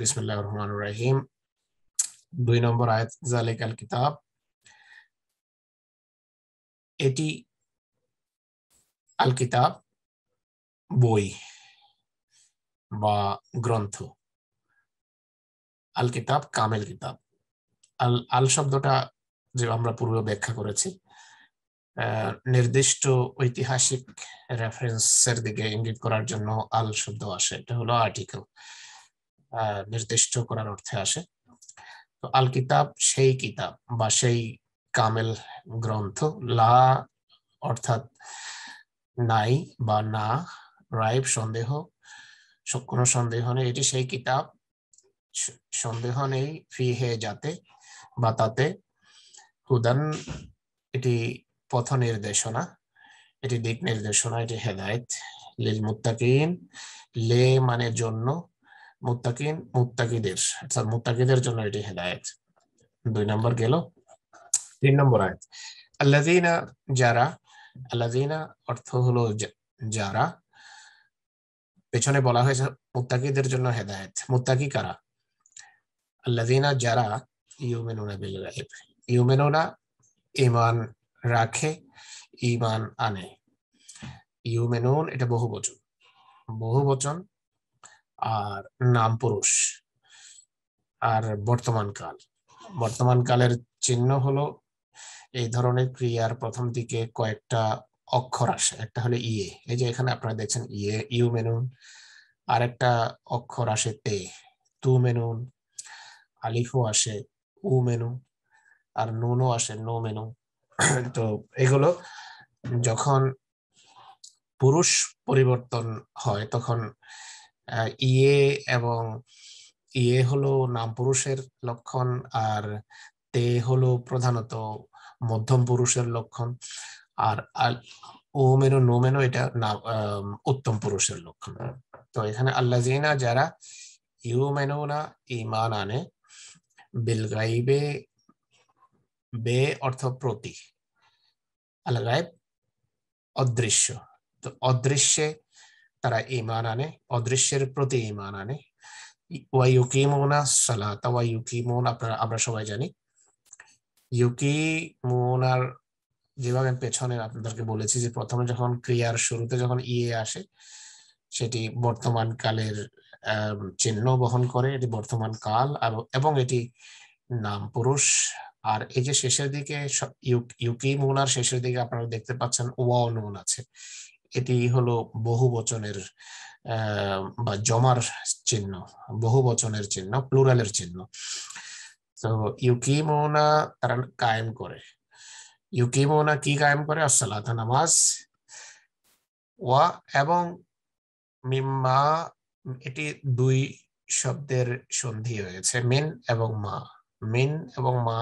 বিসমুল্লাহ দুই নম্বর আয়াত জালেক আল কিতাব এটি আল কিতাব বই বা গ্রন্থ আল কিতাব কামেল কিতাব আল আল শব্দটা যে আমরা পূর্বে ব্যাখ্যা করেছি নির্দিষ্ট ঐতিহাসিক রেফারেন্সের দিকে ইঙ্গিত করার জন্য আল শব্দ আসে এটা হলো আর্টিকেল নির্দিষ্ট করার অর্থে আসে তো আল কিতাব সেই কিতাব বা সেই কামেল গ্রন্থ লা অর্থাৎ নাই বা না রাইব সন্দেহ কোনো সন্দেহ নেই এটি সেই কিতাব সন্দেহ নেই ফি হে যাতে বা তাতে হুদান এটি পথ নির্দেশনা এটি দিক নির্দেশনা এটি হেদায়ত লিল মুত্তাকিন লে মানে জন্য মুত্তাকিন মুতাকিদের অর্থাৎ আচ্ছা, মুতাকিদের জন্য এটি হেদায়েত দুই নম্বর গেল তিন নম্বর আয়াত আল্লাদিনা যারা আল্লাদিনা অর্থ হলো যারা পেছনে বলা হয়েছে মুত্তাকিদের জন্য হেদায়েত মুত্তাকি কারা আল্লাদিনা যারা ইউমিনুনা বিল গায়েব ইউমিনুনা ইমান রাখে ইমান আনে ইউমিনুন এটা বহু বচন বহু বচন আর নাম পুরুষ আর বর্তমান কাল বর্তমান কালের চিহ্ন হলো এই ধরনের ক্রিয়ার প্রথম দিকে কয়েকটা অক্ষর আসে একটা হলো ইয়ে এই যে এখানে আপনারা দেখছেন ইয়ে ইউ মেনুন আর একটা অক্ষর আসে তে তু মেনুন আলিফও আসে উ মেনু আর নুনও আসে নো মেনু তো এগুলো যখন পুরুষ পরিবর্তন হয় তখন ইয়ে এবং ইয়ে হলো নাম পুরুষের লক্ষণ আর তে হলো প্রধানত মধ্যম পুরুষের লক্ষণ আর ও মেনো নো মেনো এটা উত্তম পুরুষের লক্ষণ তো এখানে জিনা যারা ইউ মেনো না ইমান আনে বিল গাইবে বে অর্থ প্রতি আল্লাহ গাইব অদৃশ্য তো অদৃশ্যে তারা ইমান আনে অদৃশ্যের প্রতি ইমান আনে ওয়াইকিমোনা সালাতা ওয়াইকিমোন আপনারা আমরা সবাই জানি ইউকি মোনার যেভাবে পেছনে আপনাদেরকে বলেছি যে প্রথমে যখন ক্রিয়ার শুরুতে যখন ইয়ে আসে সেটি বর্তমান কালের চিহ্ন বহন করে এটি বর্তমান কাল এবং এটি নাম পুরুষ আর এই যে শেষের দিকে ইউকি মোনার শেষের দিকে আপনারা দেখতে পাচ্ছেন ওয়া নুন আছে এটি হলো বহু বচনের বা জমার চিহ্ন বহু বচনের চিহ্ন প্লুরালের চিহ্ন তো ইউকি মৌনা তারা কায়েম করে ইউকি মৌনা কি কায়েম করে আসসালাতা নামাজ ওয়া এবং মিম্মা এটি দুই শব্দের সন্ধি হয়েছে মিন এবং মা মিন এবং মা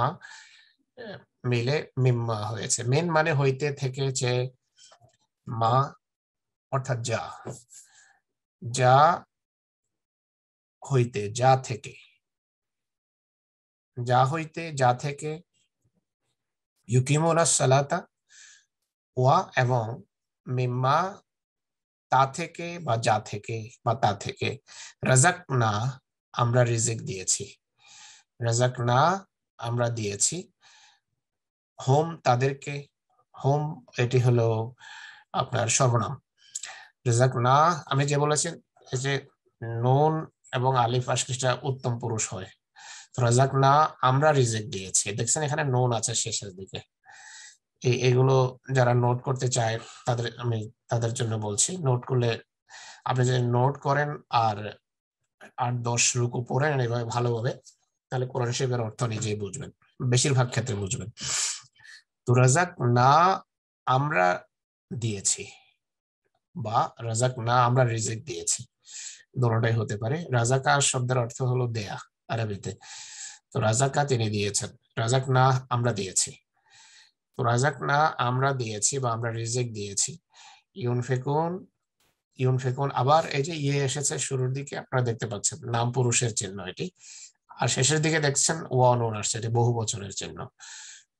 মিলে মিম্মা হয়েছে মিন মানে হইতে থেকে যে মা অর্থাৎ যা যা হইতে যা থেকে যা হইতে যা থেকে ইউকিমোনা সালাতা ওয়া এবং মিম্মা তা থেকে বা যা থেকে বা তা থেকে রাজাক না আমরা রিজিক দিয়েছি রাজাক না আমরা দিয়েছি হোম তাদেরকে হোম এটি হলো আপনার সর্বনাম না আমি যে বলেছি যে নুন এবং আলিফ আসকিসটা উত্তম পুরুষ হয় রাজাক না আমরা রিজেক্ট দিয়েছি দেখছেন এখানে নুন আছে শেষের দিকে এই এগুলো যারা নোট করতে চায় তাদের আমি তাদের জন্য বলছি নোট করলে আপনি যদি নোট করেন আর আট দশ রুকু পড়েন এভাবে ভালোভাবে তাহলে কোরআন শিবের অর্থ নিজেই বুঝবেন বেশিরভাগ ক্ষেত্রে বুঝবেন তো রাজাক না আমরা দিয়েছি বা রাজাক না আমরা রিজিক দিয়েছি দোনোটাই হতে পারে রাজাকা শব্দের অর্থ হলো দেয়া আরবিতে তো রাজাকা তিনি দিয়েছেন রাজাক না আমরা দিয়েছি তো রাজাক না আমরা দিয়েছি বা আমরা রিজেক দিয়েছি ইউনফেকুন ইউনফেকুন আবার এই যে ইয়ে এসেছে শুরুর দিকে আপনারা দেখতে পাচ্ছেন নাম পুরুষের চিহ্ন এটি আর শেষের দিকে দেখছেন ওয়ান ওনার্স এটি বহু বছরের চিহ্ন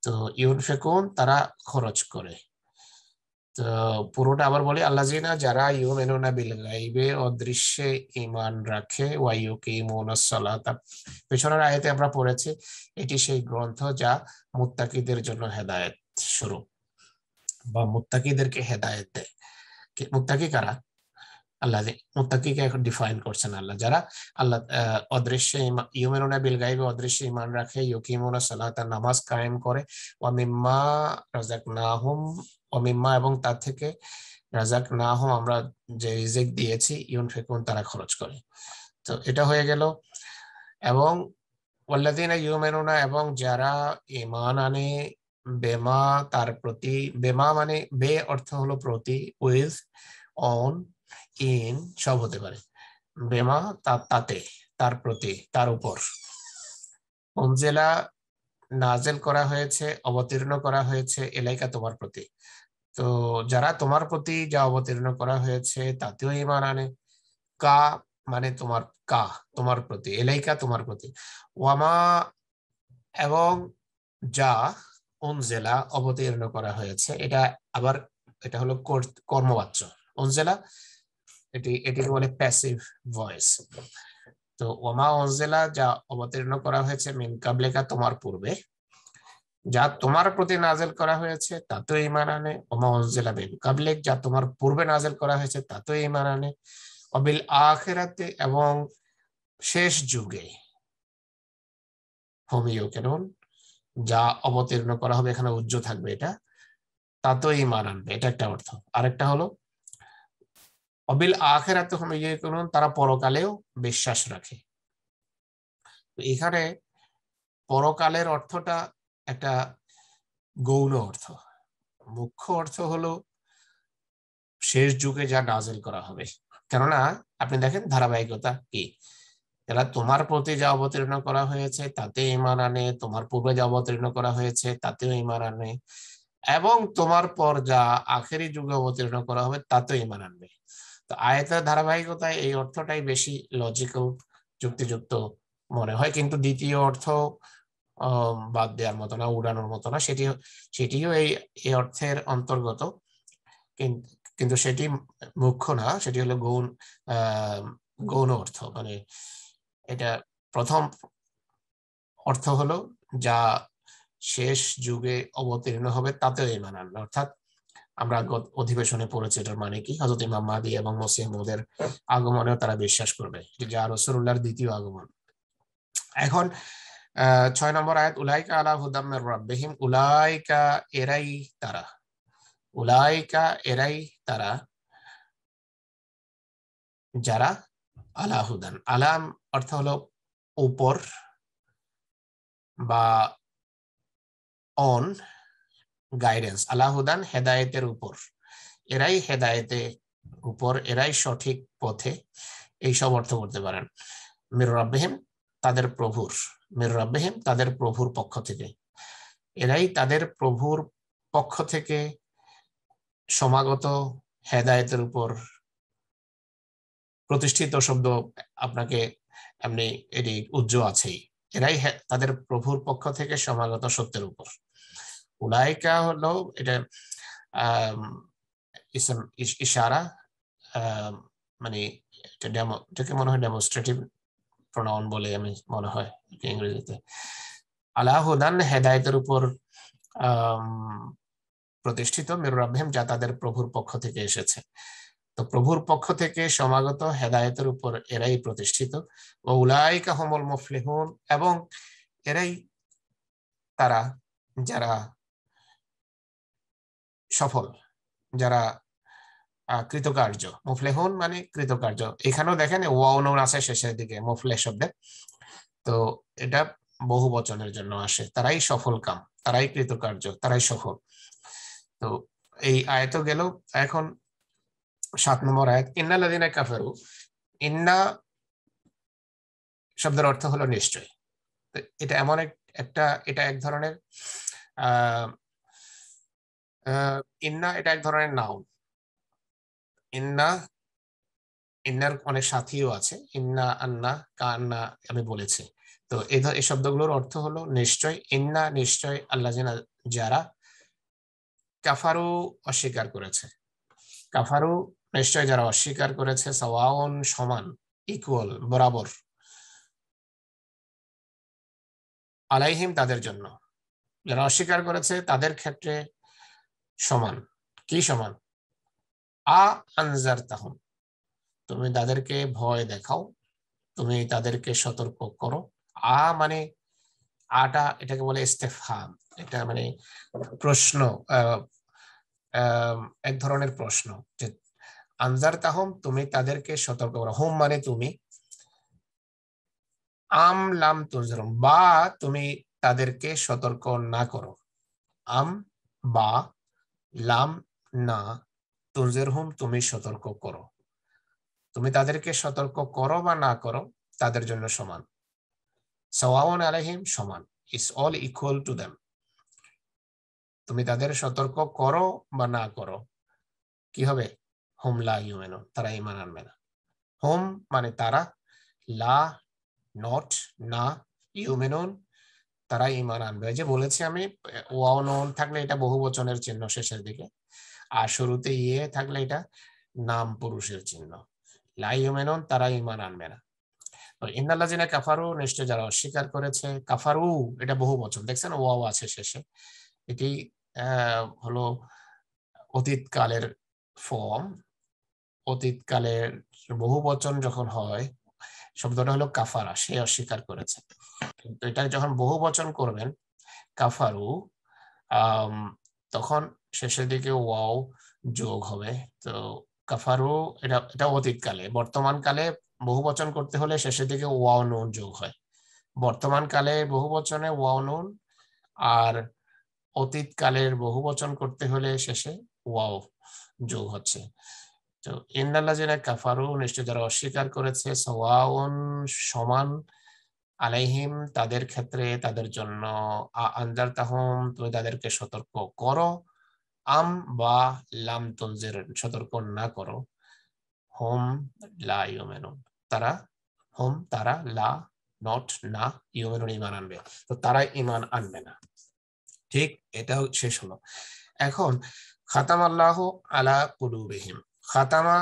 তো ইউনফেকুন তারা খরচ করে তো পুরোটা আবার বলি আল্লাহ জিনা যারা ইউমেনুনা বিল গাইবে অদৃশ্যে ইমান রাখে কে ওয়াইউকে ইমোনাসলাতা পেছনের আয়তে আমরা পড়েছি এটি সেই গ্রন্থ যা মুত্তাকিদের জন্য হেদায়েত শুরু বা মুত্তাকিদেরকে হেদায়েত দেয় মুত্তাকি কারা আল্লাহ মোত্তাকিকে এখন ডিফাইন করছেন আল্লাহ যারা আল্লাহ অদৃশ্য ইউমেনুনা বিল গাইবে অদৃশ্য ইমান রাখে ইউকিমুনা সালাহ তার নামাজ কায়েম করে ওয়ামিম্মা রাজাক নাহুম ওয়ামিম্মা এবং তার থেকে রাজাক নাহুম আমরা যে রিজেক দিয়েছি ইউন ফেকুন তারা খরচ করে তো এটা হয়ে গেল এবং ওয়াল্লাদিনা ইউমেনুনা এবং যারা ইমান আনে বেমা তার প্রতি বেমা মানে বে অর্থ হলো প্রতি উইথ অন ইন সব হতে পারে বেমা তাতে তার প্রতি তার উপর অঞ্জেলা নাজেল করা হয়েছে অবতীর্ণ করা হয়েছে এলাইকা তোমার প্রতি তো যারা তোমার প্রতি যা অবতীর্ণ করা হয়েছে তাতেও ইমান আনে কা মানে তোমার কা তোমার প্রতি এলাইকা তোমার প্রতি ওয়ামা এবং যা অঞ্জেলা অবতীর্ণ করা হয়েছে এটা আবার এটা হলো কর্মবাচ্য অঞ্জেলা এটি এটিকে বলে প্যাসিভ ভয়েস তো ওমা অঞ্জেলা যা অবতীর্ণ করা হয়েছে মিন কাবলেকা তোমার পূর্বে যা তোমার প্রতি নাজেল করা হয়েছে তাতেও ইমান আনে ওমা অঞ্জেলা মিন কাবলেক যা তোমার পূর্বে নাজেল করা হয়েছে তাতেও ইমান আনে অবিল আখেরাতে এবং শেষ যুগে হোমিও কেন যা অবতীর্ণ করা হবে এখানে উজ্জ্ব থাকবে এটা তাতেও ইমান আনবে এটা একটা অর্থ আরেকটা হলো অবিল আখেরাতে হম ইয়ে করুন তারা পরকালেও বিশ্বাস রাখে এখানে পরকালের অর্থটা একটা গৌণ অর্থ মুখ্য অর্থ হলো শেষ যুগে যা নাজেল করা হবে কেননা আপনি দেখেন ধারাবাহিকতা কি যারা তোমার প্রতি যা অবতীর্ণ করা হয়েছে তাতে ইমান আনে তোমার পূর্বে যা অবতীর্ণ করা হয়েছে তাতেও ইমান আনে এবং তোমার পর যা আখেরি যুগে অবতীর্ণ করা হবে তাতেও ইমান আনবে তো আয়াতের ধারাবাহিকতায় এই অর্থটাই বেশি লজিক্যাল যুক্তিযুক্ত মনে হয় কিন্তু দ্বিতীয় অর্থ বাদ দেওয়ার মতো না উড়ানোর মতো না সেটি সেটিও এই এই অর্থের অন্তর্গত কিন্তু সেটি মুখ্য না সেটি হলো গৌণ গৌণ অর্থ মানে এটা প্রথম অর্থ হলো যা শেষ যুগে অবতীর্ণ হবে তাতেও এই মানান অর্থাৎ আমরা অধিবেশনে পড়েছি এটার মানে কি হজরত ইমাম মাদি এবং মসিমদের আগমনেও তারা বিশ্বাস করবে যা রসুল্লাহর দ্বিতীয় আগমন এখন ছয় নম্বর আয়াত উলাইকা আলা হুদামের রাব্বিহিম উলাইকা এরাই তারা উলাইকা এরাই তারা যারা আলাহুদান আলাম অর্থ হলো উপর বা অন গাইডেন্স আলাহুদান হেদায়েতের উপর এরাই হেদায়েতে উপর এরাই সঠিক পথে এইসব অর্থ করতে পারেন মির রব্বেহিম তাদের প্রভুর মির রব্বেহিম তাদের প্রভুর পক্ষ থেকে এরাই তাদের প্রভুর পক্ষ থেকে সমাগত হেদায়েতের উপর প্রতিষ্ঠিত শব্দ আপনাকে এমনি এটি উজ্জ্ব আছেই এরাই তাদের প্রভুর পক্ষ থেকে সমাগত সত্যের উপর উলাইকা হলো এটা ইসম ইশারা মানে এটা ডেমো এটাকে মনে হয় ডেমোস্ট্রেটিভ প্রোনাউন বলে আমি মনে হয় ইংরেজিতে আল্লাহ হুদান হেদায়তের উপর প্রতিষ্ঠিত মেরুরাভেম যা তাদের প্রভুর পক্ষ থেকে এসেছে তো প্রভুর পক্ষ থেকে সমাগত হেদায়তের উপর এরাই প্রতিষ্ঠিত ও উলাইকা হোমল মুফলিহুন এবং এরাই তারা যারা সফল যারা কৃতকার্য মুফলেহুন মানে কৃতকার্য এখানেও দেখেন ওয়াউন আছে শেষের দিকে মুফলে শব্দে তো এটা বহু বচনের জন্য আসে তারাই সফল কাম তারাই কৃতকার্য তারাই সফল তো এই আয়ত গেল এখন সাত নম্বর আয়াত ইন্না লাদিনা কাফেরু ইন্না শব্দের অর্থ হলো নিশ্চয় এটা এমন একটা এটা এক ধরনের ইন্না এটা এক ধরনের নাউন ইন্না ইন্নার অনেক সাথীও আছে ইন্না আন্না কান্না আমি বলেছি তো এই শব্দগুলোর অর্থ হলো নিশ্চয় ইন্না নিশ্চয় আল্লাহ যারা কাফারু অস্বীকার করেছে কাফারু নিশ্চয় যারা অস্বীকার করেছে সওয়াউন সমান ইকুয়াল বরাবর আলাইহিম তাদের জন্য যারা অস্বীকার করেছে তাদের ক্ষেত্রে সমান কি সমান আ আনজার তাহম তুমি তাদেরকে ভয় দেখাও তুমি তাদেরকে সতর্ক করো আ মানে আটা এটাকে বলে ইস্তেফাম এটা মানে প্রশ্ন এক ধরনের প্রশ্ন যে আনজার তাহম তুমি তাদেরকে সতর্ক করো হোম মানে তুমি আম লাম তুজরম বা তুমি তাদেরকে সতর্ক না করো আম বা লাম না তুঞ্জের হুম তুমি সতর্ক করো তুমি তাদেরকে সতর্ক করো বা না করো তাদের জন্য সমান সওয়াউন আলহিম সমান it's all equal to them তুমি তাদের সতর্ক করো বা না করো কি হবে হোম লা ইউমেন তারা ইমান আনবে না হোম মানে তারা লা নট না ইউমেনন তারা ইমান আনবে যে বলেছি আমি ওয়াও নন থাকলে এটা বহু বচনের চিহ্ন শেষের দিকে আর শুরুতে ইয়ে থাকলে এটা নাম পুরুষের চিহ্ন লাইমেনন তারা ইমান আনবে না জিনা কাফারু নিশ্চয় যারা অস্বীকার করেছে কাফারু এটা বহু বচন দেখছেন ওয়াও আছে শেষে এটি হলো অতীতকালের ফর্ম অতীতকালের বহু বচন যখন হয় শব্দটা হলো কাফারা সে অস্বীকার করেছে কিন্তু এটা যখন বহু বচন করবেন কাফারু তখন শেষের দিকে ওয়াও যোগ হবে তো কাফারু এটা এটা অতীতকালে কালে বহু বচন করতে হলে শেষের দিকে ওয়াও নুন যোগ হয় বর্তমান কালে বহু বচনে ওয়াও নুন আর অতীতকালের বহু বচন করতে হলে শেষে ওয়াও যোগ হচ্ছে তো জেনে কাফারু নিশ্চয় যারা অস্বীকার করেছে সওয়াউন সমান আলাইহিম তাদের ক্ষেত্রে তাদের জন্য আন্দার তাহম তুমি তাদেরকে সতর্ক করো আম বা লাম তঞ্জের সতর্ক না করো হোম লা ইউমেনুন তারা হোম তারা লা নট না ইউমেনুন ইমান আনবে তো তারা ইমান আনবে না ঠিক এটাও শেষ হলো এখন খাতাম আল্লাহ আলা কুলুবিহিম খাতামা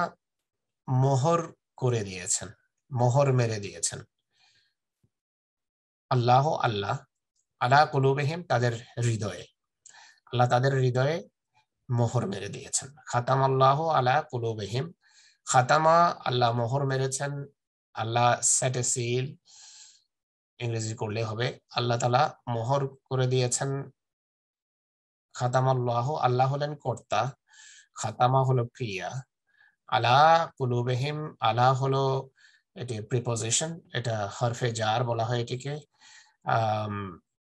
মোহর করে দিয়েছেন মোহর মেরে দিয়েছেন আল্লাহ আল্লাহ আলা কলুবেহিম তাদের হৃদয়ে আল্লাহ তাদের হৃদয়ে মোহর মেরে দিয়েছেন খাতাম আল্লাহ আলা কলুবেহিম খাতামা আল্লাহ মোহর মেরেছেন আল্লাহ সেটে সিল ইংরেজি করলে হবে আল্লাহ তালা মোহর করে দিয়েছেন খাতাম আল্লাহ আল্লাহ হলেন কর্তা খাতামা হলো ক্রিয়া আলা কুলুবেহিম আলা হলো এটি প্রিপোজিশন এটা হরফে জার বলা হয় এটিকে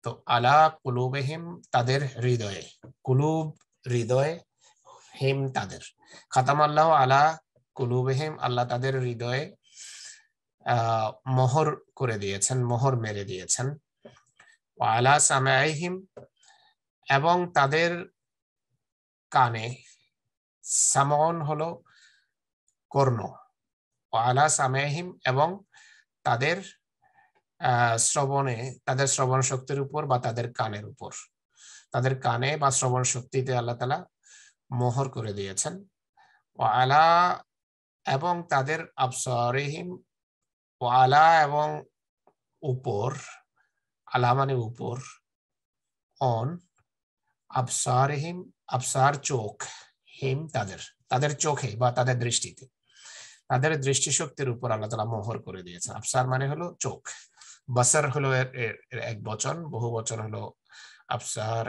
তো আলা কুলুবেহিম তাদের হৃদয়ে কুলুব হৃদয়ে হিম তাদের খাতাম আল্লাহ আলা কুলুবেহিম আল্লাহ তাদের হৃদয়ে মোহর করে দিয়েছেন মোহর মেরে দিয়েছেন আলা সামাইহিম এবং তাদের কানে সামন হলো কর্ণ আলা সামাইহিম এবং তাদের শ্রবণে তাদের শ্রবণ শক্তির উপর বা তাদের কানের উপর তাদের কানে বা শ্রবণ শক্তিতে আল্লাহ তালা মোহর করে দিয়েছেন ও আলা এবং তাদের আবসরিহিম ও আলা এবং উপর আলা মানে উপর অন আবসারহিম আফসার চোখ হিম তাদের তাদের চোখে বা তাদের দৃষ্টিতে তাদের দৃষ্টিশক্তির উপর আল্লাহ তালা মোহর করে দিয়েছেন আফসার মানে হলো চোখ বাসার হলো এর এক বচন বহু বচন হলো আফসার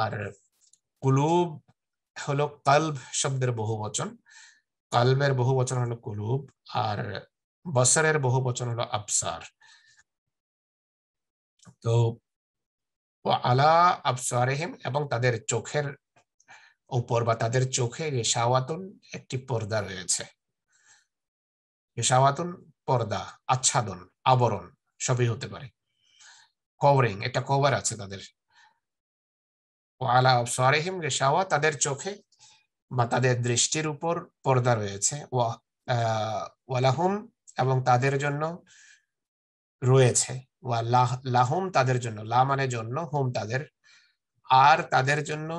আর কুলুব হলো কালব শব্দের বহু বচন কালবের বহু বচন হলো কুলুব আর বসরের বহু বচন হলো আফসার তো আলা আবসারেহিম এবং তাদের চোখের উপর বা তাদের চোখে রেশাওয়াতুন একটি পর্দা রয়েছে রেশাওয়াতুন পর্দা আচ্ছাদন আবরণ সবই হতে পারে কভারিং একটা কভার আছে তাদের আলা অবসারেহিম রেশাওয়া তাদের চোখে বা তাদের দৃষ্টির উপর পর্দা রয়েছে ওয়ালাহুম এবং তাদের জন্য রয়েছে ওয়া লাহুম তাদের জন্য লা মানে জন্য হুম তাদের আর তাদের জন্য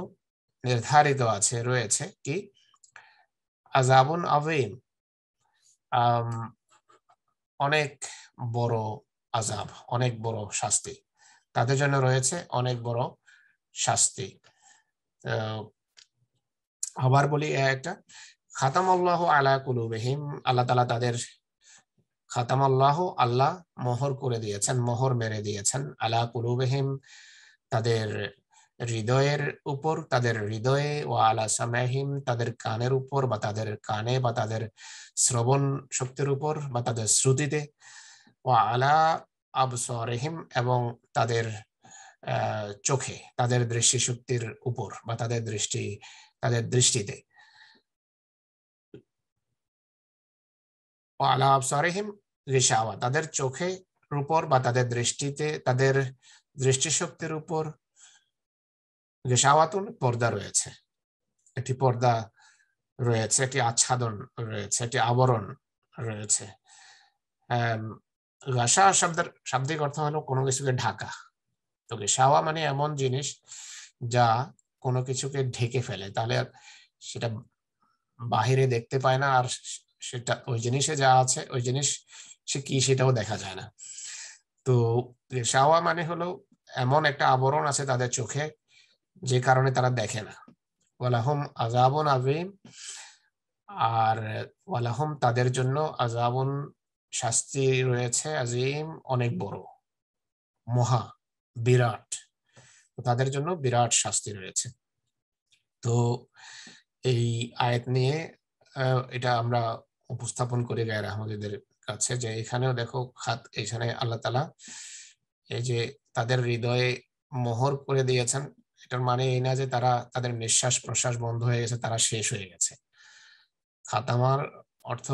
নির্ধারিত আছে রয়েছে কি আজাবুন আভিম অনেক বড় আজাব অনেক বড় শাস্তি তাদের জন্য রয়েছে অনেক বড় শাস্তি আবার বলি একটা খাতাম আল্লাহ আলা বেহিম আল্লাহ তালা তাদের খাতাম আল্লাহ আল্লাহ মোহর করে দিয়েছেন মোহর মেরে দিয়েছেন আলা বেহিম তাদের হৃদয়ের উপর তাদের হৃদয়ে ও আলা সামাহিম তাদের কানের উপর বা তাদের কানে বা তাদের শ্রবণ শক্তির উপর বা তাদের শ্রুতিতে ও আলা আবসরহিম এবং তাদের চোখে তাদের দৃষ্টি শক্তির উপর বা তাদের দৃষ্টি তাদের দৃষ্টিতে ও আলা আবসরহিম রিসাওয়া তাদের চোখে উপর বা তাদের দৃষ্টিতে তাদের দৃষ্টিশক্তির উপর যে শাওয়াতুন পর্দা রয়েছে এটি পর্দা রয়েছে এটি আচ্ছাদন রয়েছে এটি আবরণ রয়েছে গাসা শব্দের শাব্দিক অর্থ হলো কোনো কিছুকে ঢাকা তো সাওয়া মানে এমন জিনিস যা কোনো কিছুকে ঢেকে ফেলে তাহলে সেটা বাহিরে দেখতে পায় না আর সেটা ওই জিনিসে যা আছে ওই জিনিস সে কি সেটাও দেখা যায় না তো সাওয়া মানে হলো এমন একটা আবরণ আছে তাদের চোখে যে কারণে তারা দেখে না ওয়ালাহম আজাবন আবিম আর ওয়ালাহম তাদের জন্য আজাবন শাস্তি রয়েছে আজিম অনেক বড় মহা বিরাট তাদের জন্য বিরাট শাস্তি রয়েছে তো এই আয়াত নিয়ে এটা আমরা উপস্থাপন করে গায়ের আহমদীদের কাছে যে এখানেও দেখো খাত এখানে আল্লাহ তালা এই যে তাদের হৃদয়ে মোহর করে দিয়েছেন এটার মানে এই না যে তারা তাদের নিঃশ্বাস প্রশ্বাস বন্ধ হয়ে গেছে তারা শেষ হয়ে গেছে খাতামার অর্থ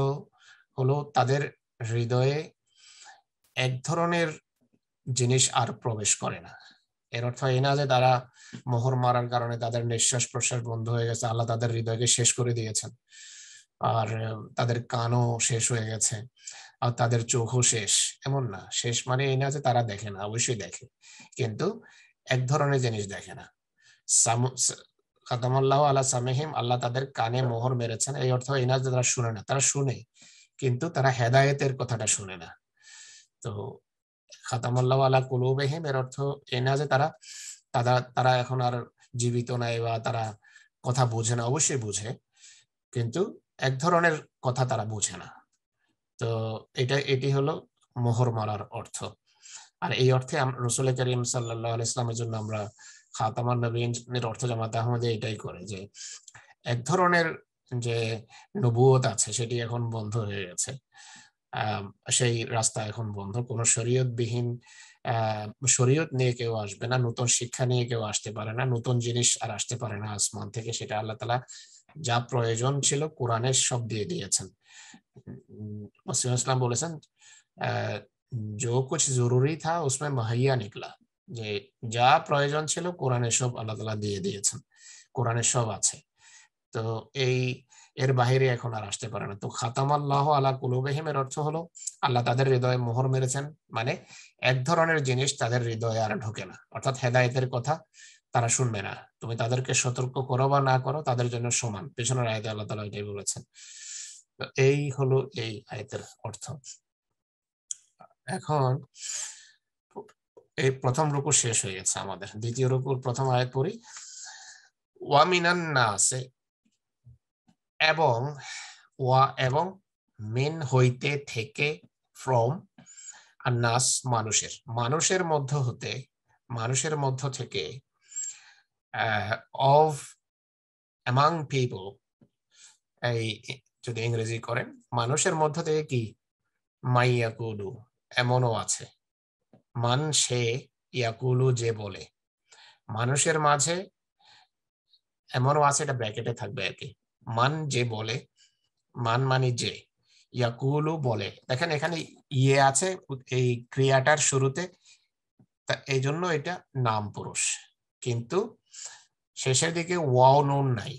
হলো তাদের হৃদয়ে এক ধরনের জিনিস আর প্রবেশ করে না এর অর্থ এই না যে তারা মোহর মারার কারণে তাদের নিঃশ্বাস প্রশ্বাস বন্ধ হয়ে গেছে আল্লাহ তাদের হৃদয়কে শেষ করে দিয়েছেন আর তাদের কানও শেষ হয়ে গেছে আর তাদের চোখও শেষ এমন না শেষ মানে এই না যে তারা দেখে না অবশ্যই দেখে কিন্তু এক ধরনের জিনিস দেখে না খাদামুল্লাহ সামেহিম আল্লাহ তাদের কানে হ্যাঁ। মোহর মেরেছেন এই অর্থ এই তারা শুনে না তারা শুনে কিন্তু তারা হেদায়েতের কথাটা শুনে না তো খাতামুল্লাহ এর অর্থ এই না যে তারা তারা তারা এখন আর জীবিত নাই বা তারা কথা বোঝে না অবশ্যই বোঝে কিন্তু এক ধরনের কথা তারা বুঝে না তো এটা এটি হলো মোহর মারার অর্থ আর এই অর্থে রসুল করিম সাল্লাহ ইসলামের জন্য আমরা খাতামান নবীন এর অর্থ জামাত আহমদে এটাই করে যে এক ধরনের যে নবুয়ত আছে সেটি এখন বন্ধ হয়ে গেছে সেই রাস্তা এখন বন্ধ কোন বিহীন শরীয়ত নিয়ে কেউ আসবে না নতুন শিক্ষা নিয়ে কেউ আসতে পারে না নতুন জিনিস আর আসতে পারে না আসমান থেকে সেটা আল্লাহ তালা যা প্রয়োজন ছিল কোরআনের সব দিয়ে দিয়েছেন ইসলাম বলেছেন জো कुछ জরুরি থা उसमें मुहैया নিকলা যে যা প্রয়োজন ছিল কোরআনে সব আল্লাহ তালা দিয়ে দিয়েছেন কোরআনে সব আছে তো এই এর বাহিরে এখন আর আসতে পারে না তো খাতাম আল্লাহ আলা কুলুবেহিমের অর্থ হলো আল্লাহ তাদের হৃদয়ে মোহর মেরেছেন মানে এক ধরনের জিনিস তাদের হৃদয়ে আর ঢোকে না অর্থাৎ হেদায়তের কথা তারা শুনবে না তুমি তাদেরকে সতর্ক করো বা না করো তাদের জন্য সমান পেছনের আয়তে আল্লাহ তালা এটাই বলেছেন এই হলো এই আয়তের অর্থ এখন এই প্রথম রুকু শেষ হয়ে গেছে আমাদের দ্বিতীয় রুকুর প্রথম আয়াত পড়ি না নাসে এবং ওয়া এবং মেন হইতে থেকে ফ্রম আর নাস মানুষের মানুষের মধ্য হতে মানুষের মধ্য থেকে অফ অ্যামাং পিপল এই যদি ইংরেজি করেন মানুষের মধ্য থেকে কি মাইয়া কুডু এমনও আছে মান সে ইয়াকুলু যে বলে মানুষের মাঝে এমনও আছে এটা ব্র্যাকেটে থাকবে আর কি মান যে বলে মান মানে যে ইয়াকুলু বলে দেখেন এখানে ইয়ে আছে এই ক্রিয়াটার শুরুতে এই জন্য এটা নাম পুরুষ কিন্তু শেষের দিকে ওয়াও নুন নাই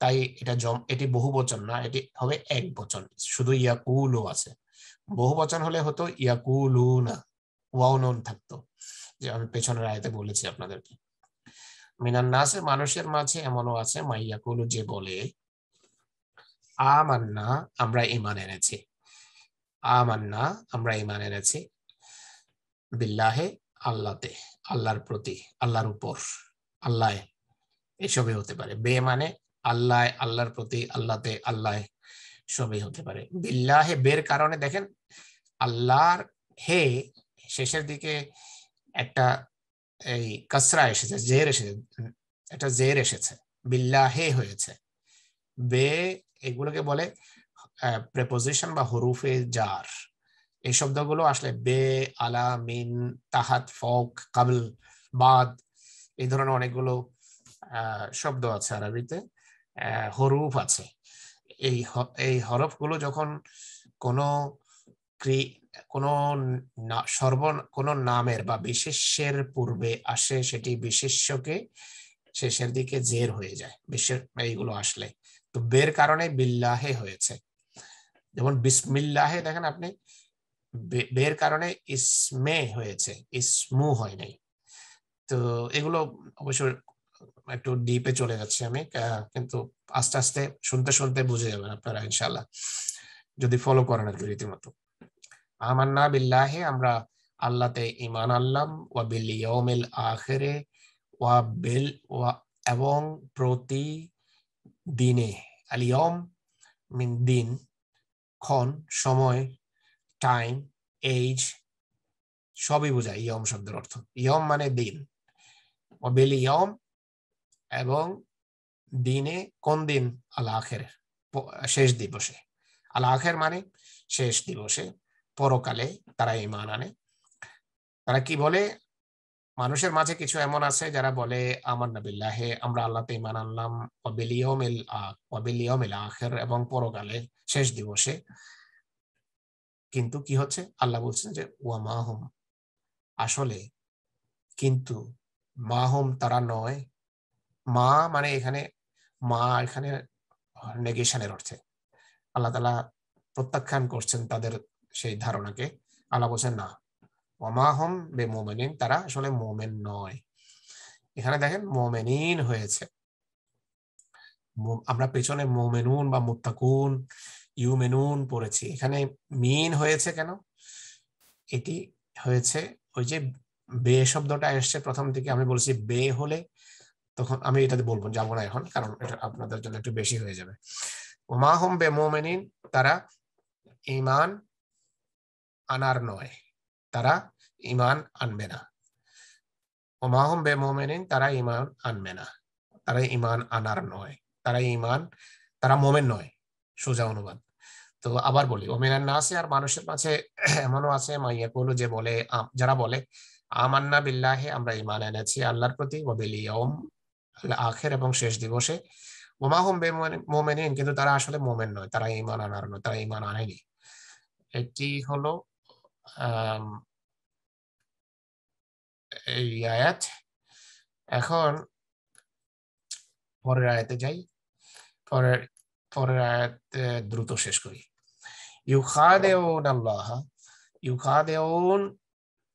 তাই এটা জম এটি বহু বচন না এটি হবে এক বচন শুধু ইয়াকুলু আছে বহু বচন হলে হতো ইয়াকুলু না ওয়াও নুন থাকতো যে আমি পেছনের আয়তে বলেছি আপনাদেরকে মিনান নাসে মানুষের মাঝে এমনও আছে মাইয়াকুলু যে বলে আমান্না আমরা ইমান এনেছি আমান্না আমরা ইমান এনেছি বিল্লাহে আল্লাতে আল্লাহর প্রতি আল্লাহর উপর আল্লাহ এসবই হতে পারে বে মানে আল্লাহ আল্লাহর প্রতি আল্লাতে আল্লাহ সবই হতে পারে বিল্লাহে বের কারণে দেখেন আল্লাহর হে শেষের দিকে একটা এই কসরা এসেছে জের এসেছে একটা জের এসেছে বিল্লাহে হয়েছে বে এগুলোকে বলে প্রেপোজিশন বা হরুফে জার এই শব্দগুলো আসলে বে আলা মিন তাহাত ফক কাবল বাদ এই ধরনের অনেকগুলো শব্দ আছে আরবিতে হরুফ আছে এই এই হরফগুলো যখন কোনো ক্রি কোনো সর্ব কোন নামের বা বিশেষ্যের পূর্বে আসে সেটি বিশেষ্যকে শেষের দিকে জের হয়ে যায় বিশ্বের এইগুলো আসলে তো বের কারণে বিল্লাহে হয়েছে যেমন বিসমিল্লাহে দেখেন আপনি বের কারণে ইসমে হয়েছে ইসমু হয় নাই তো এগুলো অবশ্য একটু ডিপে চলে যাচ্ছে আমি কিন্তু আস্তে আস্তে শুনতে শুনতে বুঝে যাবেন আপনারা ইনশাল্লাহ যদি ফলো করেন আর কি রীতিমতো আমান্না বিল্লাহে আমরা আল্লাহতে ইমান আল্লাম ওয়া বিল ইয়মিল আখেরে ওয়া বিল ওয়া এবং প্রতি দিনে আলিয়ম মিন দিন ক্ষণ সময় টাইম এইজ সবই বোঝায় ইয়ম শব্দের অর্থ ইয়ম মানে দিন ও বেলি ইয়ম এবং দিনে কোন দিন আল আখের শেষ দিবসে আল আখের মানে শেষ দিবসে পরকালে তারা ইমান আনে তারা কি বলে মানুষের মাঝে কিছু এমন আছে যারা বলে আমার নবিল্লাহে আমরা আল্লাহতে ইমান আনলাম অবিলিয়মিল অবিলিয়মিল আখের এবং পরকালে শেষ দিবসে কিন্তু কি হচ্ছে আল্লাহ বলছেন যে ওয়া মাহুম আসলে কিন্তু মা হোম তারা নয় মা মানে এখানে মা এখানে নেগেশনের অর্থে আল্লাহ তালা প্রত্যাখ্যান করছেন তাদের সেই ধারণাকে আল্লাহ বলছেন না ওমাহম বে মোমেনিন তারা আসলে মোমেন নয় এখানে দেখেন মোমেনিন হয়েছে আমরা পেছনে মোমেনুন বা মুত্তাকুন ইউমেনুন পড়েছি এখানে মিন হয়েছে কেন এটি হয়েছে ওই যে বে শব্দটা এসছে প্রথম থেকে আমি বলছি বে হলে তখন আমি এটাতে বলবো যাবো না এখন কারণ এটা আপনাদের জন্য একটু বেশি হয়ে যাবে ওমাহম বে মোমেনিন তারা ইমান আনার নয় তারা ইমান আনবে না ওমাহম বে মোমেনিন তারা ইমান আনবে না তারা ইমান আনার নয় তারা ইমান তারা মোমেন নয় সোজা অনুবাদ তো আবার বলি ওমেনার না আছে আর মানুষের মাঝে এমনও আছে মাইয়া বলো যে বলে যারা বলে আমান্না বিল্লাহে আমরা ইমান এনেছি আল্লাহর প্রতি ও বেলিয়ম আখের এবং শেষ দিবসে ওমা হোম বে মোমেনিন কিন্তু তারা আসলে মোমেন নয় তারা ইমান আনার নয় তারা ইমান আনেনি এটি হলো এই আয়াত এখন পরের আয়াতে যাই পরের পরের আয়াত দ্রুত শেষ করি দেউন আল্লাহ দেউন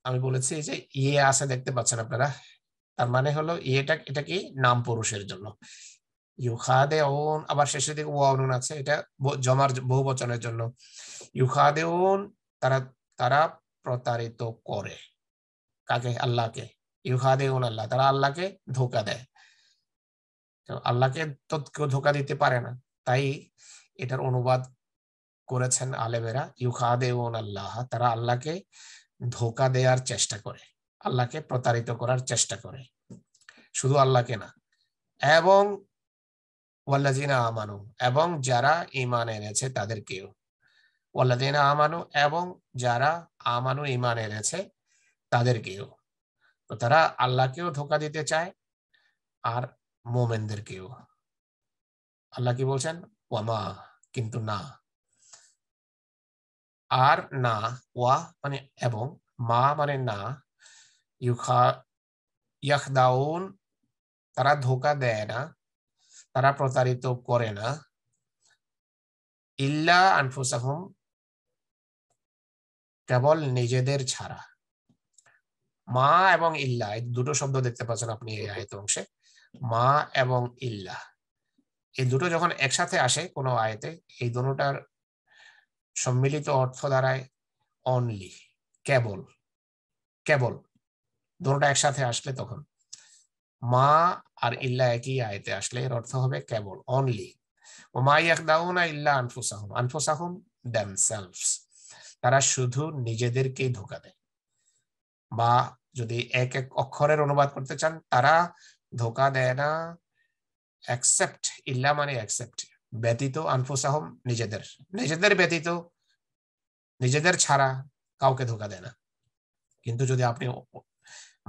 আমি বলেছি যে ইয়ে আছে দেখতে পাচ্ছেন আপনারা তার মানে হলো ইয়েটা এটা কি নাম পুরুষের জন্য খা দেউন আবার শেষের দিকে ওয়া অনুন আছে এটা জমার বহু বচনের জন্য খা দেউন তারা তারা প্রতারিত করে কাকে আল্লাহকে ইউহাদেউন আল্লাহ তারা আল্লাহকে ধোকা দেয় আল্লাহকে তো কেউ ধোকা দিতে পারে না তাই এটার অনুবাদ করেছেন আলেমেরা ইউখাদেউন আল্লাহ তারা আল্লাহকে ধোকা দেওয়ার চেষ্টা করে আল্লাহকে প্রতারিত করার চেষ্টা করে শুধু আল্লাহকে না এবং ওয়াল্লাজিনা আমানু এবং যারা ইমান এনেছে তাদেরকেও আমানু এবং যারা আমানু ইমান এনেছে তাদেরকেও তো তারা আল্লাহকেও ধোকা দিতে চায় আর মোমেনদেরকেও আল্লাহ কি বলছেন ওয়ামা কিন্তু না আর না ওয়া মানে এবং মা মানে না ইউখা ইয়াখদাউন তারা ধোকা দেয় না তারা প্রতারিত করে না ইল্লা আনফুসাহম কেবল নিজেদের ছাড়া মা এবং ইল্লা এই দুটো শব্দ দেখতে পাচ্ছেন আপনি এই আয়ত অংশে মা এবং ইল্লা এই দুটো যখন একসাথে আসে কোনো আয়তে এই দুটোটার সম্মিলিত অর্থ দ্বারায় অনলি কেবল কেবল দুটো একসাথে আসলে তখন মা আর ইল্লা একই আয়তে আসলে এর অর্থ হবে কেবল অনলি ও মা ইয়াকদাউনা ইল্লা আনফুসাহুম আনফুসাহুম দ্যামসেলভস তারা শুধু নিজেদেরকেই ধোকা দেয় বা যদি এক এক অক্ষরের অনুবাদ করতে চান তারা ধোকা দেয় না অ্যাকসেপ্ট ইল্লা মানে অ্যাকসেপ্ট ব্যতীত আনফুসাহম নিজেদের নিজেদের ব্যতীত নিজেদের ছাড়া কাউকে ধোকা দেয় না কিন্তু যদি আপনি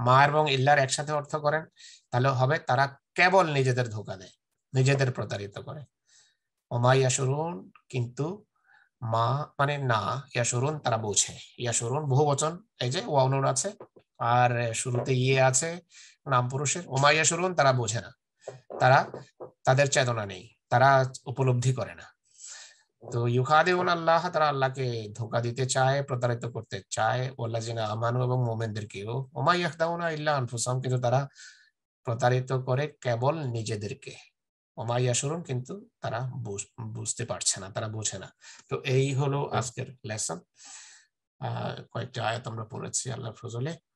মা এবং ইল্লার একসাথে অর্থ করেন তাহলে হবে তারা কেবল নিজেদের ধোকা দেয় নিজেদের প্রতারিত করে ওমাইয়া শুরুন কিন্তু মা মানে না ইয়াসুরুন তারা বোঝে ইয়াসুরুন বহু বচন এই যে ওয়াউনুন আছে আর শুরুতে ইয়ে আছে নাম পুরুষের ওমা ইয়াসুরুন তারা বোঝে না তারা তাদের চেতনা নেই তারা উপলব্ধি করে না তো ইউখাদেউন আল্লাহ তারা আল্লাহকে ধোকা দিতে চায় প্রতারিত করতে চায় ওল্লা জিনা আমানু এবং মোমেনদেরকেও ওমা ইয়াহদাউনা ইল্লা আনফুসাম কিন্তু তারা প্রতারিত করে কেবল নিজেদেরকে অমাইয়াসরণ কিন্তু তারা বুঝতে পারছে না তারা বোঝে না তো এই হলো আজকের লেসন কয়েকটা আয়াত আমরা পড়েছি আল্লাহ ফজলে